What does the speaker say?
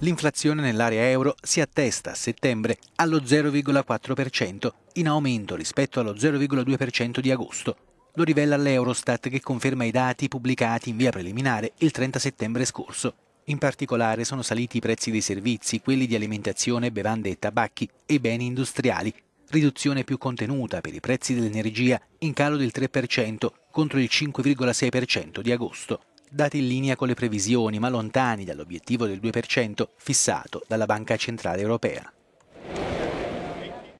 L'inflazione nell'area euro si attesta a settembre allo 0,4%, in aumento rispetto allo 0,2% di agosto. Lo rivela l'Eurostat che conferma i dati pubblicati in via preliminare il 30 settembre scorso. In particolare sono saliti i prezzi dei servizi, quelli di alimentazione, bevande e tabacchi e beni industriali, riduzione più contenuta per i prezzi dell'energia in calo del 3% contro il 5,6% di agosto dati in linea con le previsioni, ma lontani dall'obiettivo del 2% fissato dalla Banca Centrale Europea.